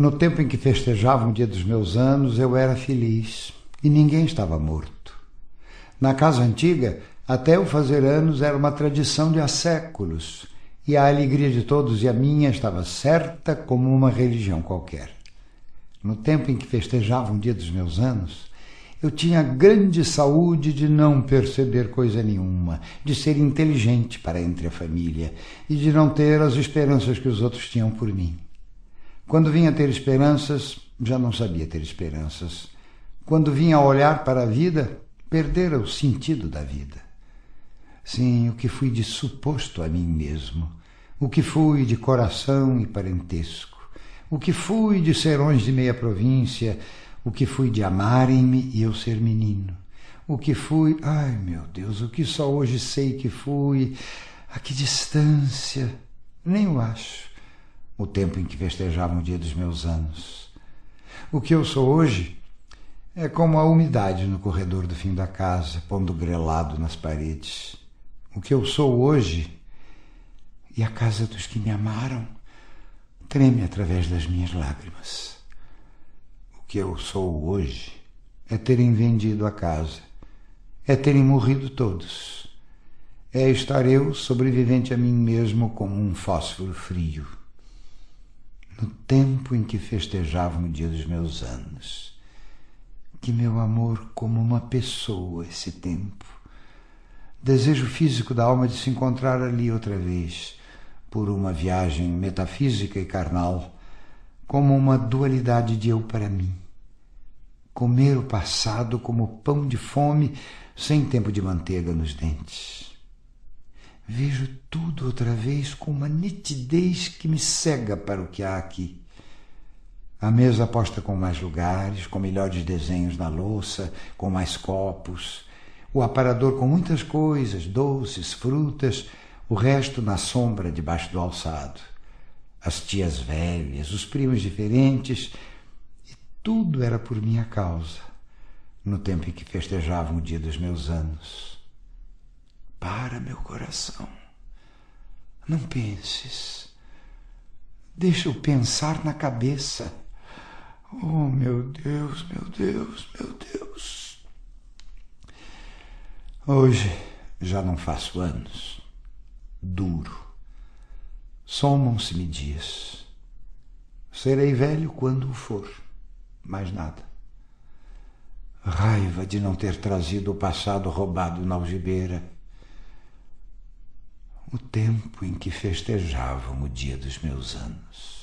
No tempo em que festejavam o dia dos meus anos, eu era feliz e ninguém estava morto. Na casa antiga, até eu fazer anos era uma tradição de há séculos, e a alegria de todos e a minha estava certa como uma religião qualquer. No tempo em que festejavam o dia dos meus anos, eu tinha grande saúde de não perceber coisa nenhuma, de ser inteligente para entre a família e de não ter as esperanças que os outros tinham por mim. Quando vinha ter esperanças, já não sabia ter esperanças. Quando vinha olhar para a vida, perdera o sentido da vida. Sim, o que fui de suposto a mim mesmo, o que fui de coração e parentesco, o que fui de serões de meia província, o que fui de amarem-me e eu ser menino, o que fui, ai meu Deus, o que só hoje sei que fui, a que distância, nem o acho o tempo em que festejavam o dia dos meus anos. O que eu sou hoje é como a umidade no corredor do fim da casa, pondo grelado nas paredes. O que eu sou hoje e a casa dos que me amaram treme através das minhas lágrimas. O que eu sou hoje é terem vendido a casa, é terem morrido todos, é estar eu sobrevivente a mim mesmo como um fósforo frio no tempo em que festejavam o dia dos meus anos. Que meu amor, como uma pessoa, esse tempo. Desejo físico da alma de se encontrar ali outra vez, por uma viagem metafísica e carnal, como uma dualidade de eu para mim. Comer o passado como pão de fome, sem tempo de manteiga nos dentes. Vejo outra vez com uma nitidez que me cega para o que há aqui. A mesa posta com mais lugares, com melhores desenhos na louça, com mais copos. O aparador com muitas coisas, doces, frutas, o resto na sombra debaixo do alçado. As tias velhas, os primos diferentes, e tudo era por minha causa, no tempo em que festejavam o dia dos meus anos. Para, meu coração. Não penses. Deixa eu pensar na cabeça. Oh, meu Deus, meu Deus, meu Deus. Hoje já não faço anos. Duro. Somam-se-me dias. Serei velho quando o for. Mais nada. Raiva de não ter trazido o passado roubado na algibeira o tempo em que festejavam o dia dos meus anos.